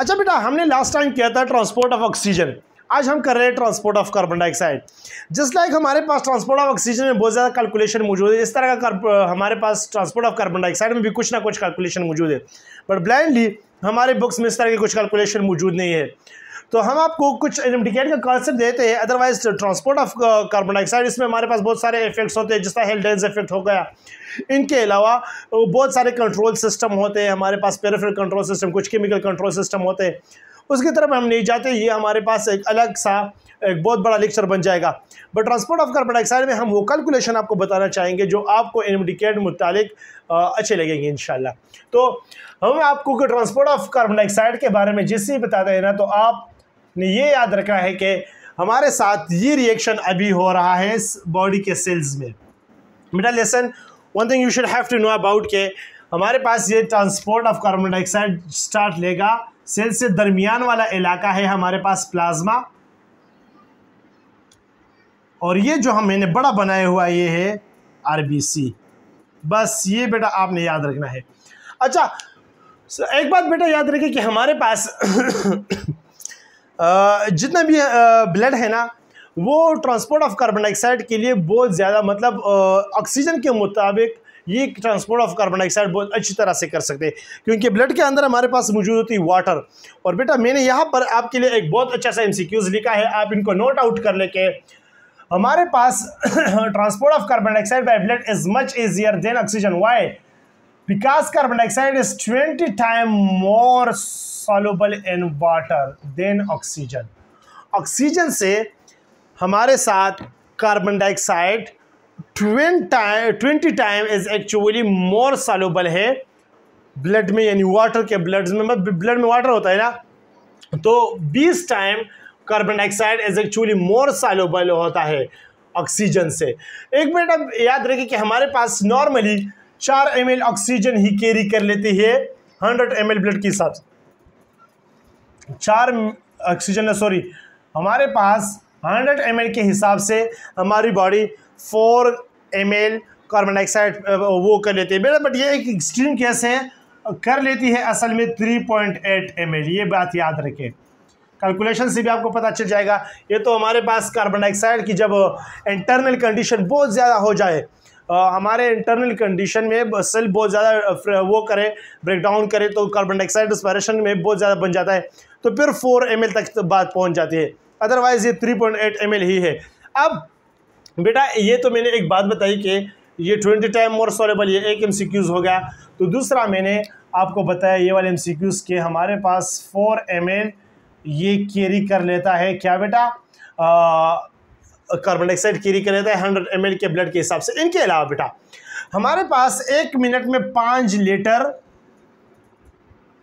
अच्छा बेटा हमने लास्ट टाइम किया था ट्रांसपोर्ट ऑफ ऑक्सीजन आज हम कर रहे हैं ट्रांसपोर्ट ऑफ कार्बन डाइऑक्साइड जिस लाइक हमारे पास ट्रांसपोर्ट ऑफ ऑक्सीजन में बहुत ज़्यादा कैलकुलेशन मौजूद है इस तरह का हमारे पास ट्रांसपोर्ट ऑफ कार्बन डाइऑक्साइड में भी कुछ ना कुछ कैलकुलेशन मौजूद है बट ब्लाइंडली हमारे बुक्स में इस तरह की कुछ कैलकुलेशन मौजूद नहीं है तो हम आपको कुछ इंडिकेट का कॉन्सेप्ट देते हैं otherwise transport of carbon dioxide इसमें हमारे पास बहुत सारे इफेक्ट्स होते हैं जिसका तरह हेल्डेंस इफेक्ट हो गया इनके अलावा बहुत सारे कंट्रोल सिस्टम होते हैं हमारे पास पेरिफेरल कंट्रोल सिस्टम कुछ केमिकल कंट्रोल सिस्टम होते हैं उसकी तरफ हम नहीं जाते ये हमारे पास एक अलग सा एक बहुत बड़ा लेक्चर बन जाएगा but transport of carbon dioxide में हम वो कैलकुलेशन आपको बताना चाहेंगे जो आपको एनएमडी के मुतालिक अच्छे लगेंगे इन तो हम आपको ट्रांसपोर्ट ऑफ कार्बन डाइऑक्साइड के बारे में जिससे बताते हैं ना तो आपने ये याद रखना है कि हमारे साथ ये रिएक्शन अभी हो रहा है बॉडी के सेल्स में middle lesson one thing you should have to know about के हमारे पास ये transport of carbon dioxide start लेगा सेल से दरमियान वाला इलाका है हमारे पास प्लाज्मा और ये जो हम मैंने बड़ा बनाया हुआ ये है सी बस ये बेटा आपने याद रखना है अच्छा एक बात बेटा याद रखे कि हमारे पास जितना भी ब्लड है ना वो ट्रांसपोर्ट ऑफ कार्बन डाइऑक्साइड के लिए बहुत ज़्यादा मतलब ऑक्सीजन के मुताबिक ये ट्रांसपोर्ट ऑफ कार्बन डाइऑक्साइड बहुत अच्छी तरह से कर सकते हैं क्योंकि ब्लड के अंदर हमारे पास मौजूद होती है वाटर और बेटा मैंने यहाँ पर आपके लिए एक बहुत अच्छा सा एम लिखा है आप इनको नोट आउट कर लेके हमारे पास transport of carbon dioxide by blood is much easier than oxygen why because carbon dioxide is twenty time more soluble in water than oxygen oxygen से हमारे साथ carbon dioxide twenty time is actually more soluble है blood में यानी water के blood में blood मतलब में वाटर होता है ना तो बीस time carbon dioxide is actually more soluble होता है ऑक्सीजन से एक मिनट अब याद रखिए कि हमारे पास नॉर्मली चार एम ऑक्सीजन ही कैरी कर लेती है हंड्रेड एम ब्लड के हिसाब से चार ऑक्सीजन सॉरी हमारे पास हंड्रेड एम के हिसाब से हमारी body four M carbon dioxide वो कर लेती है बेटा बट ये एक एक्सट्रीम केस है कर लेती है असल में थ्री पॉइंट एट एम ये बात याद रखें कैलकुलेशन से भी आपको पता चल जाएगा ये तो हमारे पास कार्बन डाइऑक्साइड की जब इंटरनल कंडीशन बहुत ज़्यादा हो जाए हमारे इंटरनल कंडीशन में सेल बहुत ज़्यादा वो करे ब्रेक डाउन करे तो कार्बन डाइऑक्साइड रिस्पायरेशन में बहुत ज़्यादा बन जाता है तो फिर फोर एम तक तो बात पहुँच जाती है अदरवाइज़ ये थ्री पॉइंट एट एम ही है अब बेटा ये तो मैंने एक बात बताई कि ये ट्वेंटी टाइम मोर सोलेबल ये एक एम हो गया तो दूसरा मैंने आपको बताया ये वाले एम के हमारे पास फोर एम एल ये कैरी कर लेता है क्या बेटा कार्बन डाइऑक्साइड कैरी कर लेता है हंड्रेड एम के ब्लड के हिसाब से इनके अलावा बेटा हमारे पास एक मिनट में पाँच लीटर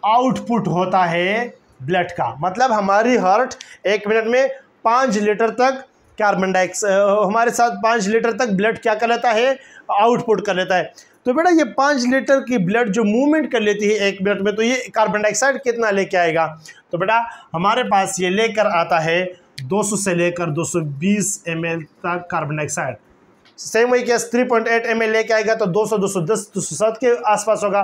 आउटपुट होता है ब्लड का मतलब हमारी हार्ट एक मिनट में पाँच लीटर तक कार्बन डाइऑक्साइड हमारे साथ पाँच लीटर तक ब्लड क्या कर लेता है आउटपुट कर लेता है तो बेटा ये पाँच लीटर की ब्लड जो मूवमेंट कर लेती है एक मिनट में तो ये कार्बन डाइऑक्साइड कितना लेके आएगा तो बेटा हमारे पास ये लेकर आता है 200 से लेकर 220 सौ तक कार्बन डाइऑक्साइड सेम वही क्या थ्री पॉइंट एट एम लेके आएगा तो 200 210 207 के आसपास होगा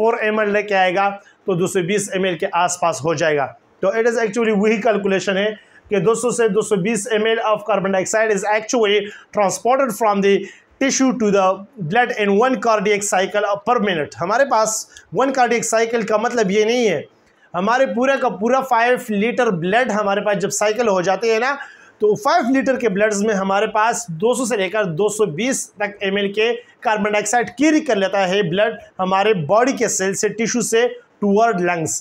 4 एम लेके आएगा तो 220 सौ के आसपास हो जाएगा तो इट इज़ एक्चुअली वही कैलकुलेशन है कि 200 से 220 सौ of carbon dioxide is actually transported from the tissue to the blood in one cardiac cycle per minute हमारे पास वन कार्डियक साइकिल का मतलब ये नहीं है हमारे पूरा का पूरा फाइव लीटर ब्लड हमारे पास जब साइकिल हो जाती है ना तो फाइव लीटर के ब्लड्स में हमारे पास 200 से लेकर 220 तक एम के कार्बन डाइऑक्साइड कैरी कर लेता है ब्लड हमारे बॉडी के सेल से टिश्यू से टूवर्ड लंग्स